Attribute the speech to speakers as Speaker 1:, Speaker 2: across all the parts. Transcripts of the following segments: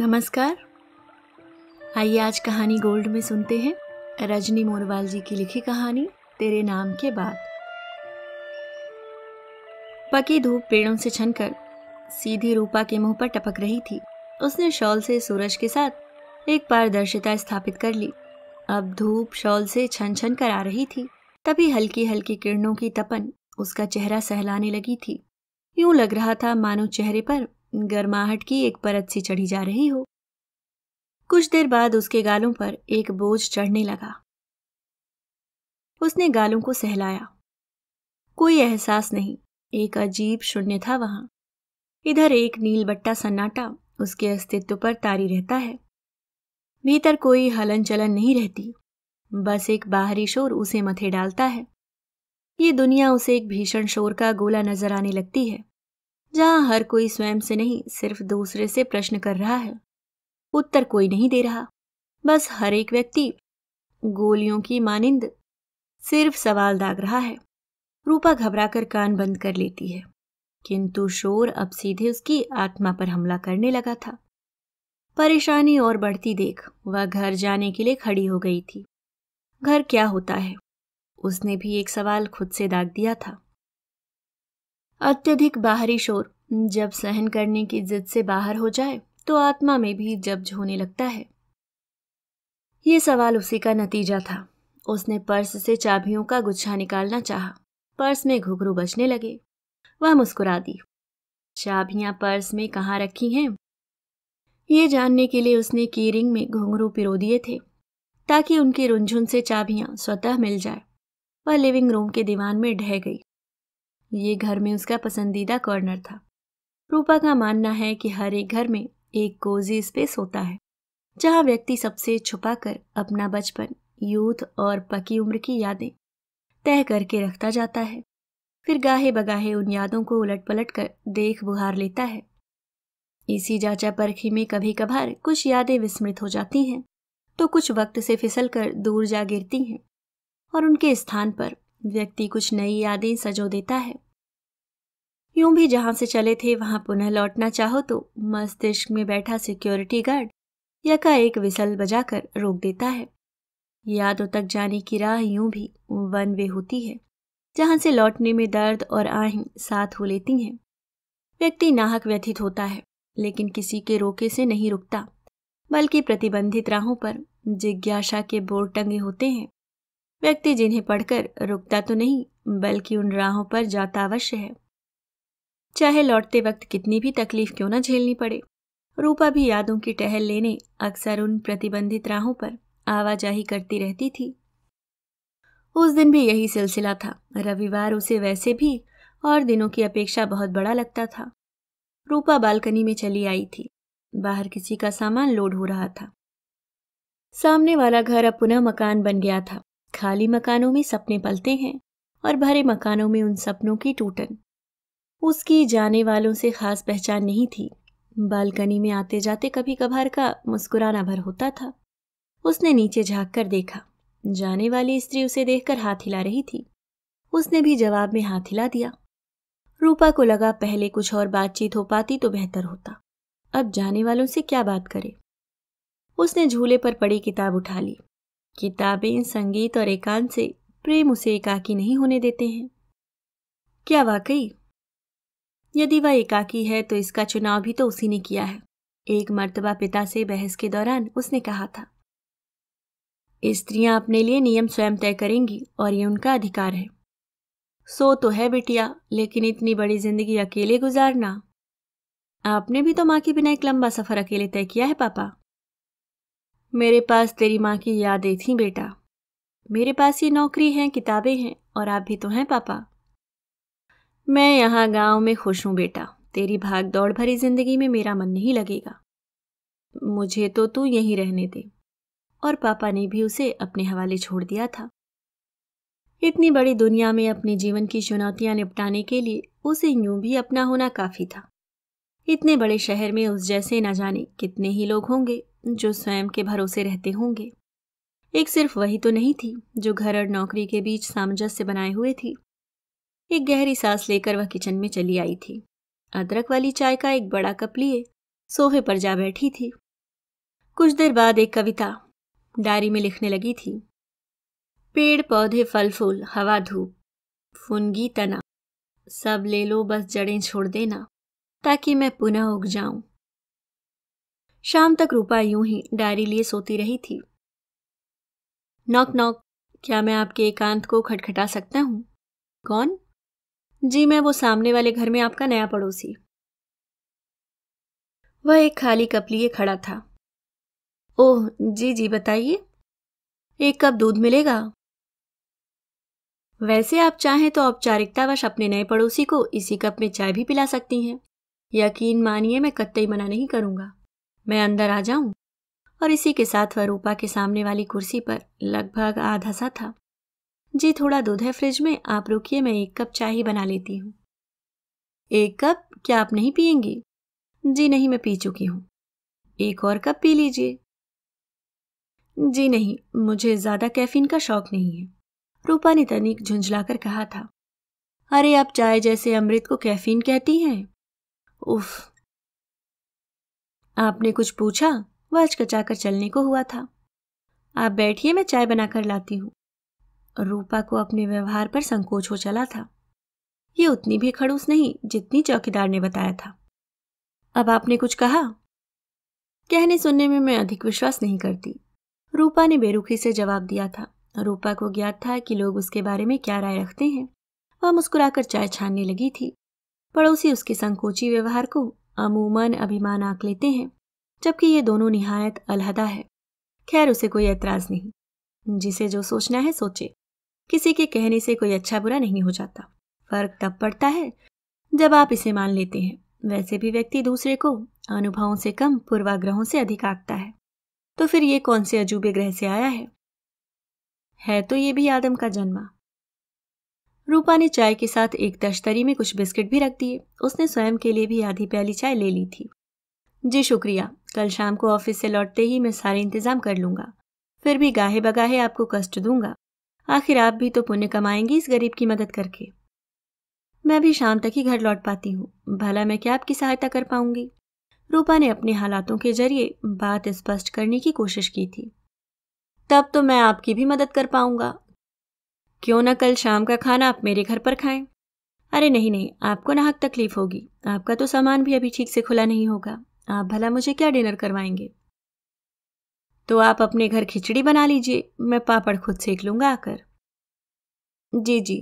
Speaker 1: नमस्कार आइए आज कहानी गोल्ड में सुनते हैं रजनी मोरवाल जी की लिखी कहानी तेरे नाम के बाद पकी धूप पेड़ों से छनकर सीधी रूपा के मुंह पर टपक रही थी उसने शॉल से सूरज के साथ एक पारदर्शिता स्थापित कर ली अब धूप शॉल से छन छन कर आ रही थी तभी हल्की हल्की किरणों की तपन उसका चेहरा सहलाने लगी थी यूं लग रहा था मानो चेहरे पर गर्माहट की एक परत सी चढ़ी जा रही हो कुछ देर बाद उसके गालों पर एक बोझ चढ़ने लगा उसने गालों को सहलाया कोई एहसास नहीं एक अजीब शून्य था वहां इधर एक नीलबट्टा सन्नाटा उसके अस्तित्व पर तारी रहता है भीतर कोई हलन चलन नहीं रहती बस एक बाहरी शोर उसे मथे डालता है ये दुनिया उसे एक भीषण शोर का गोला नजर आने लगती है जहां हर कोई स्वयं से नहीं सिर्फ दूसरे से प्रश्न कर रहा है उत्तर कोई नहीं दे रहा बस हर एक व्यक्ति गोलियों की मानिंद सिर्फ सवाल दाग रहा है रूपा घबराकर कान बंद कर लेती है किंतु शोर अब सीधे उसकी आत्मा पर हमला करने लगा था परेशानी और बढ़ती देख वह घर जाने के लिए खड़ी हो गई थी घर क्या होता है उसने भी एक सवाल खुद से दाग दिया था अत्यधिक बाहरी शोर जब सहन करने की जिद से बाहर हो जाए तो आत्मा में भी जब्ज होने लगता है ये सवाल उसी का नतीजा था उसने पर्स से चाबियों का गुच्छा निकालना चाहा। पर्स में घुघरू बजने लगे वह मुस्कुरा दी चाबियां पर्स में कहाँ रखी हैं ये जानने के लिए उसने की रिंग में घुघरू पिरो दिए थे ताकि उनके रुंझुन से चाबियां स्वतः मिल जाए वह लिविंग रूम के दीवान में ढह गई ये घर में उसका पसंदीदा कॉर्नर था रूपा का मानना है कि हर एक घर में एक कोजी स्पेस होता है जहाँ व्यक्ति सबसे छुपाकर अपना बचपन यूथ और पकी उम्र की यादें तय करके रखता जाता है फिर गाहे बगाहे उन यादों को उलट पलट कर देख बुहार लेता है इसी जाचा परखी में कभी कभार कुछ यादें विस्मृत हो जाती हैं तो कुछ वक्त से फिसल कर दूर जा गिरती हैं और उनके स्थान पर व्यक्ति कुछ नई यादें सजो देता है यूं भी जहां से चले थे वहां पुनः लौटना चाहो तो मस्तिष्क में बैठा सिक्योरिटी गार्ड या का एक विसल बजाकर रोक देता है यादों तक जाने की राह यूं भी वन वे होती है जहां से लौटने में दर्द और आहें साथ हो लेती हैं व्यक्ति नाहक व्यथित होता है लेकिन किसी के रोके से नहीं रुकता बल्कि प्रतिबंधित राहों पर जिज्ञासा के बोर्ड टंगे होते हैं व्यक्ति जिन्हें पढ़कर रुकता तो नहीं बल्कि उन राहों पर जाता अवश्य है चाहे लौटते वक्त कितनी भी तकलीफ क्यों न झेलनी पड़े रूपा भी यादों की टहल लेने अक्सर उन प्रतिबंधित राहों पर आवाजाही करती रहती थी उस दिन भी यही सिलसिला था रविवार उसे वैसे भी और दिनों की अपेक्षा बहुत बड़ा लगता था रूपा बालकनी में चली आई थी बाहर किसी का सामान लोड हो रहा था सामने वाला घर अब पुनः मकान बन गया था खाली मकानों में सपने पलते हैं और भरे मकानों में उन सपनों की टूटन उसकी जाने वालों से खास पहचान नहीं थी बालकनी में आते जाते कभी कभार का मुस्कुराना भर होता था उसने नीचे झाँक कर देखा जाने वाली स्त्री उसे देखकर हाथ हिला रही थी उसने भी जवाब में हाथ हिला दिया रूपा को लगा पहले कुछ और बातचीत हो पाती तो बेहतर होता अब जाने वालों से क्या बात करे उसने झूले पर पड़ी किताब उठा ली किताबें संगीत और एकांत से प्रेम उसे एकाकी नहीं होने देते हैं क्या वाकई यदि वह एकाकी है तो इसका चुनाव भी तो उसी ने किया है एक मर्तबा पिता से बहस के दौरान उसने कहा था स्त्रियां अपने लिए नियम स्वयं तय करेंगी और ये उनका अधिकार है सो तो है बिटिया लेकिन इतनी बड़ी जिंदगी अकेले गुजारना आपने भी तो माँ के बिना एक लंबा सफर अकेले तय किया है पापा मेरे पास तेरी माँ की यादें थीं बेटा मेरे पास ये नौकरी है किताबें हैं और आप भी तो हैं पापा मैं यहाँ गांव में खुश हूँ बेटा तेरी भाग दौड़ भरी जिंदगी में मेरा मन नहीं लगेगा मुझे तो तू यहीं रहने दे और पापा ने भी उसे अपने हवाले छोड़ दिया था इतनी बड़ी दुनिया में अपने जीवन की चुनौतियां निपटाने के लिए उसे यूं भी अपना होना काफ़ी था इतने बड़े शहर में उस जैसे न जाने कितने ही लोग होंगे जो स्वयं के भरोसे रहते होंगे एक सिर्फ वही तो नहीं थी जो घर और नौकरी के बीच सामंजस्य बनाए हुए थी एक गहरी सांस लेकर वह किचन में चली आई थी अदरक वाली चाय का एक बड़ा कप लिए सोफे पर जा बैठी थी कुछ देर बाद एक कविता डायरी में लिखने लगी थी पेड़ पौधे फल फूल हवा धूप फुनगी तना सब ले लो बस जड़ें छोड़ देना ताकि मैं पुनः उग जाऊं शाम तक रूपा यूं ही डायरी लिए सोती रही थी नॉक नॉक क्या मैं आपके एकांत को खटखटा सकता हूं कौन जी मैं वो सामने वाले घर में आपका नया पड़ोसी वह एक खाली कप लिए खड़ा था ओह जी जी बताइए एक कप दूध मिलेगा वैसे आप चाहें तो औपचारिकतावश अपने नए पड़ोसी को इसी कप में चाय भी पिला सकती हैं यकीन मानिए मैं कतई मना नहीं करूंगा मैं अंदर आ जाऊं और इसी के साथ वह रूपा के सामने वाली कुर्सी पर लगभग आधा सा था जी थोड़ा दूध है फ्रिज में आप रुकिए मैं एक कप चाय ही बना लेती हूँ एक कप क्या आप नहीं पियेंगी जी नहीं मैं पी चुकी हूँ एक और कप पी लीजिए जी नहीं मुझे ज़्यादा कैफीन का शौक नहीं है रूपा ने तनिक झुंझलाकर कहा था अरे आप चाय जैसे अमृत को कैफीन कहती हैं उफ आपने कुछ पूछा वह हचकचाकर चलने को हुआ था आप बैठिए मैं चाय बनाकर लाती हूँ रूपा को अपने व्यवहार पर संकोच हो चला था ये उतनी भी खड़ूस नहीं जितनी चौकीदार ने बताया था अब आपने कुछ कहा कहने सुनने में मैं अधिक विश्वास नहीं करती रूपा ने बेरुखी से जवाब दिया था रूपा को ज्ञात था कि लोग उसके बारे में क्या राय रखते हैं वह मुस्कुराकर चाय छानने लगी थी पड़ोसी उसके संकोची व्यवहार को अमूमन अभिमान आंक लेते हैं जबकि ये दोनों निहायत अलहदा है खैर उसे कोई एतराज नहीं जिसे जो सोचना है सोचे किसी के कहने से कोई अच्छा बुरा नहीं हो जाता फर्क तब पड़ता है जब आप इसे मान लेते हैं वैसे भी व्यक्ति दूसरे को अनुभवों से कम पूर्वाग्रहों से अधिक आंकता है तो फिर ये कौन से अजूबे ग्रह से आया है है तो ये भी आदम का जन्मा रूपा ने चाय के साथ एक दश्तरी में कुछ बिस्किट भी रख दिए उसने स्वयं के लिए भी आधी प्याली चाय ले ली थी जी शुक्रिया कल शाम को ऑफिस से लौटते ही मैं सारे इंतजाम कर लूंगा फिर भी गाहे बगाहे आपको कष्ट दूंगा आखिर आप भी तो पुण्य कमाएंगी इस गरीब की मदद करके मैं भी शाम तक ही घर लौट पाती हूँ भला मैं क्या आपकी सहायता कर पाऊंगी रूपा ने अपने हालातों के जरिए बात स्पष्ट करने की कोशिश की थी तब तो मैं आपकी भी मदद कर पाऊंगा क्यों ना कल शाम का खाना आप मेरे घर पर खाएं अरे नहीं नहीं आपको नाहक तकलीफ होगी आपका तो सामान भी अभी ठीक से खुला नहीं होगा आप भला मुझे क्या डिनर करवाएंगे तो आप अपने घर खिचड़ी बना लीजिए मैं पापड़ खुद सेक लूंगा आकर जी जी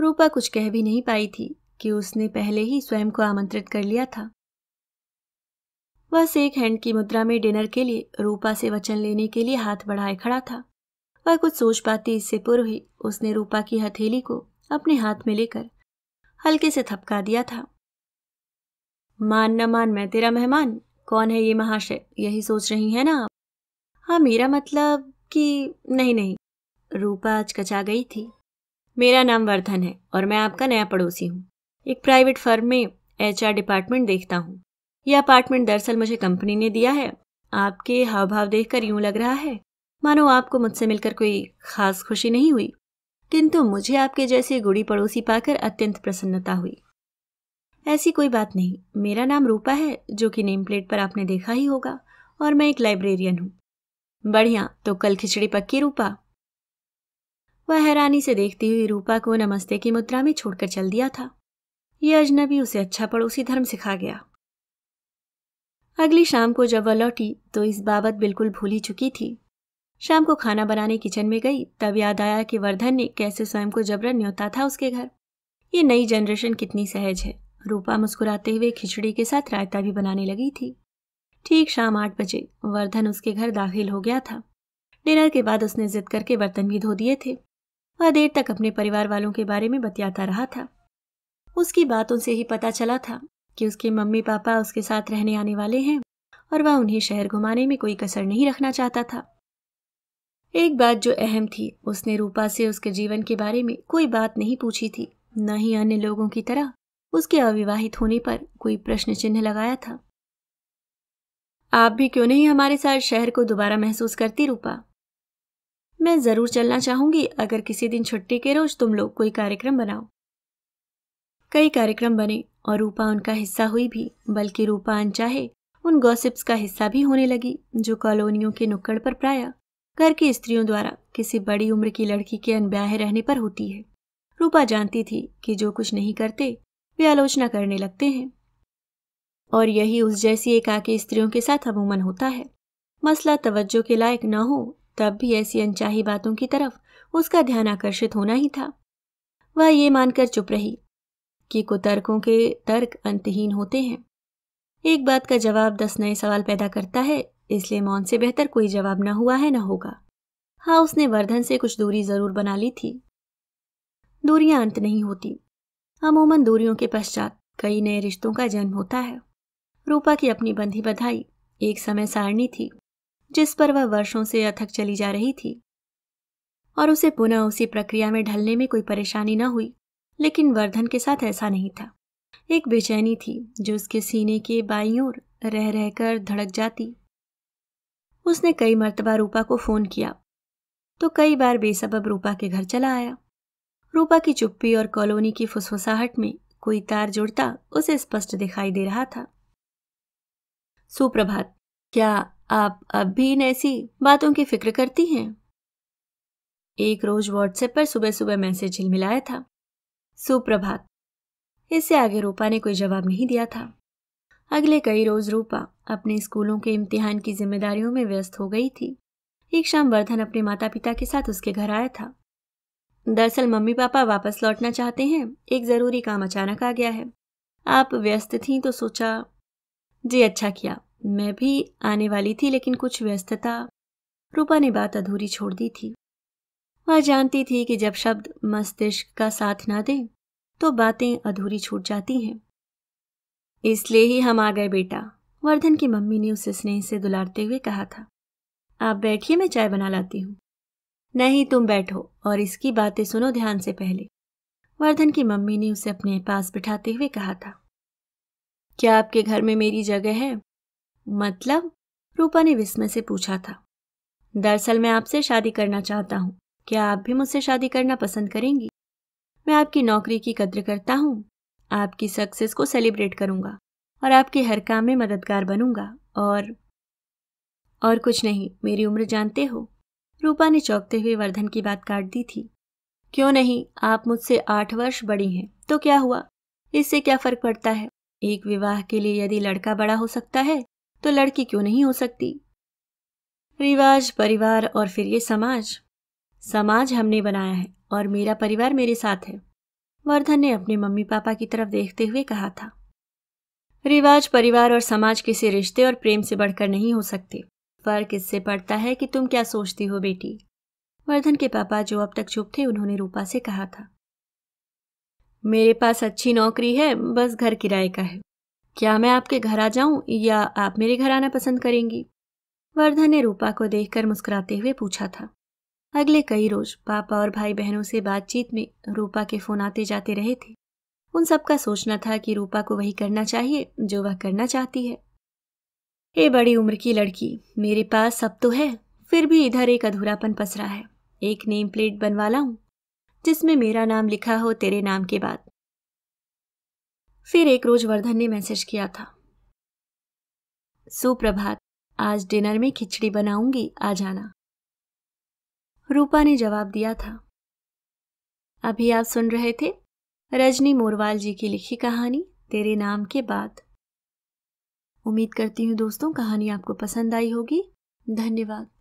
Speaker 1: रूपा कुछ कह भी नहीं पाई थी कि उसने पहले ही स्वयं को आमंत्रित कर लिया था बस एक हैंड की मुद्रा में डिनर के लिए रूपा से वचन लेने के लिए हाथ बढ़ाए खड़ा था वह कुछ सोच पाती इससे पूर्व ही उसने रूपा की हथेली को अपने हाथ में लेकर हल्के से थपका दिया था मान न मान मैं तेरा मेहमान कौन है ये महाशय यही सोच रही है ना आप हाँ मेरा मतलब कि नहीं नहीं रूपा आज कचा गई थी मेरा नाम वर्धन है और मैं आपका नया पड़ोसी हूँ एक प्राइवेट फर्म में एचआर डिपार्टमेंट देखता हूँ यह अपार्टमेंट दरअसल मुझे कंपनी ने दिया है आपके हाव भाव देखकर यूं लग रहा है मानो आपको मुझसे मिलकर कोई खास खुशी नहीं हुई किंतु मुझे आपके जैसे गुड़ी पड़ोसी पाकर अत्यंत प्रसन्नता हुई ऐसी कोई बात नहीं मेरा नाम रूपा है जो कि नेम प्लेट पर आपने देखा ही होगा और मैं एक लाइब्रेरियन हूं बढ़िया तो कल खिचड़ी पक्की रूपा वह हैरानी से देखती हुई रूपा को नमस्ते की मुद्रा में छोड़कर चल दिया था यह अजनबी उसे अच्छा पड़ोसी धर्म सिखा गया अगली शाम को जब वह लौटी तो इस बाबत बिल्कुल भूली चुकी थी शाम को खाना बनाने किचन में गई तब याद आया कि वर्धन ने कैसे स्वयं को जबरन न्योता था उसके घर ये नई जनरेशन कितनी सहज है रूपा मुस्कुराते हुए खिचड़ी के साथ रायता भी बनाने लगी थी ठीक शाम आठ बजे वर्धन उसके घर दाखिल हो गया था डिनर के बाद उसने जिद करके बर्तन भी धो दिए थे वह देर तक अपने परिवार वालों के बारे में बतियाता रहा था उसकी बातों से ही पता चला था कि उसके मम्मी पापा उसके साथ रहने आने वाले हैं और वह उन्हें शहर घुमाने में कोई कसर नहीं रखना चाहता था एक बात जो अहम थी उसने रूपा से उसके जीवन के बारे में कोई बात नहीं पूछी थी न ही अन्य लोगों की तरह उसके अविवाहित होने पर कोई प्रश्न चिन्ह लगाया था आप भी क्यों नहीं हमारे साथ शहर को दोबारा महसूस करती रूपा मैं जरूर चलना चाहूंगी अगर किसी दिन छुट्टी के रोज तुम लोग कोई कार्यक्रम बनाओ कई कार्यक्रम बने और रूपा उनका हिस्सा हुई भी बल्कि रूपा अनचाहे उन गॉसिप्स का हिस्सा भी होने लगी जो कॉलोनियों के नुक्कड़ पर प्राय घर की स्त्रियों द्वारा किसी बड़ी उम्र की लड़की के अनब्याह रहने पर होती है रूपा जानती थी कि जो कुछ नहीं करते वे आलोचना करने लगते हैं और यही उस जैसी एकाकी स्त्रियों के साथ अमूमन होता है मसला तवज्जो के लायक न हो तब भी ऐसी अनचाही बातों की तरफ उसका ध्यान आकर्षित होना ही था वह ये मानकर चुप रही कि कुतर्कों के तर्क अंतहीन होते हैं एक बात का जवाब दस नए सवाल पैदा करता है इसलिए मौन से बेहतर कोई जवाब न हुआ है न होगा हाँ उसने वर्धन से कुछ दूरी जरूर बना ली थी दूरियां अंत नहीं होती अमूमन दूरियों के पश्चात कई नए रिश्तों का जन्म होता है रूपा की अपनी बंधी बधाई एक समय सारणी थी जिस पर वह वर्षों से अथक चली जा रही थी और उसे पुनः उसी प्रक्रिया में ढलने में कोई परेशानी न हुई लेकिन वर्धन के साथ ऐसा नहीं था एक बेचैनी थी जो उसके सीने के बाई ओर रह रहकर धड़क जाती उसने कई मरतबा रूपा को फ़ोन किया तो कई बार बेसबब रूपा के घर चला आया रूपा की चुप्पी और कॉलोनी की फुसफुसाहट में कोई तार जुड़ता उसे स्पष्ट दिखाई दे रहा था सुप्रभात क्या आप अब भी इन ऐसी बातों की फिक्र करती हैं एक रोज व्हाट्सएप पर सुबह सुबह मैसेज झिलमिलाया था सुप्रभात इससे आगे रूपा ने कोई जवाब नहीं दिया था अगले कई रोज रूपा अपने स्कूलों के इम्तिहान की जिम्मेदारियों में व्यस्त हो गई थी एक शाम वर्धन अपने माता पिता के साथ उसके घर आया था दरअसल मम्मी पापा वापस लौटना चाहते हैं एक ज़रूरी काम अचानक आ गया है आप व्यस्त थीं तो सोचा जी अच्छा किया मैं भी आने वाली थी लेकिन कुछ व्यस्तता रूपा ने बात अधूरी छोड़ दी थी वह जानती थी कि जब शब्द मस्तिष्क का साथ ना दें तो बातें अधूरी छूट जाती हैं इसलिए ही हम आ गए बेटा वर्धन की मम्मी ने उसे स्नेह से दुलारते हुए कहा था आप बैठिए मैं चाय बना लाती हूँ नहीं तुम बैठो और इसकी बातें सुनो ध्यान से पहले वर्धन की मम्मी ने उसे अपने पास बिठाते हुए कहा था क्या आपके घर में मेरी जगह है मतलब रूपा ने विस्मय से पूछा था दरअसल मैं आपसे शादी करना चाहता हूँ क्या आप भी मुझसे शादी करना पसंद करेंगी मैं आपकी नौकरी की कद्र करता हूँ आपकी सक्सेस को सेलिब्रेट करूंगा और आपके हर काम में मददगार बनूंगा और और कुछ नहीं मेरी उम्र जानते हो रूपा ने चौंकते हुए वर्धन की बात काट दी थी क्यों नहीं आप मुझसे आठ वर्ष बड़ी हैं तो क्या हुआ इससे क्या फर्क पड़ता है एक विवाह के लिए यदि लड़का बड़ा हो सकता है तो लड़की क्यों नहीं हो सकती रिवाज परिवार और फिर ये समाज समाज हमने बनाया है और मेरा परिवार मेरे साथ है वर्धन ने अपने मम्मी पापा की तरफ देखते हुए कहा था रिवाज परिवार और समाज किसी रिश्ते और प्रेम से बढ़कर नहीं हो सकते फर्क इससे पड़ता है कि तुम क्या सोचती हो बेटी वर्धन के पापा जो अब तक चुप थे उन्होंने रूपा से कहा था मेरे पास अच्छी नौकरी है बस घर किराए का है क्या मैं आपके घर आ जाऊं या आप मेरे घर आना पसंद करेंगी वर्धन ने रूपा को देखकर मुस्कुराते हुए पूछा था अगले कई रोज पापा और भाई बहनों से बातचीत में रूपा के फोन आते जाते रहे थे उन सबका सोचना था कि रूपा को वही करना चाहिए जो वह करना चाहती है ए बड़ी उम्र की लड़की मेरे पास सब तो है फिर भी इधर एक अधूरापन पसरा है एक नेम प्लेट बनवा लाऊं जिसमें मेरा नाम लिखा हो तेरे नाम के बाद फिर एक रोज वर्धन ने मैसेज किया था सुप्रभात आज डिनर में खिचड़ी बनाऊंगी आ जाना रूपा ने जवाब दिया था अभी आप सुन रहे थे रजनी मोरवाल जी की लिखी कहानी तेरे नाम के बाद उम्मीद करती हूँ दोस्तों कहानी आपको पसंद आई होगी धन्यवाद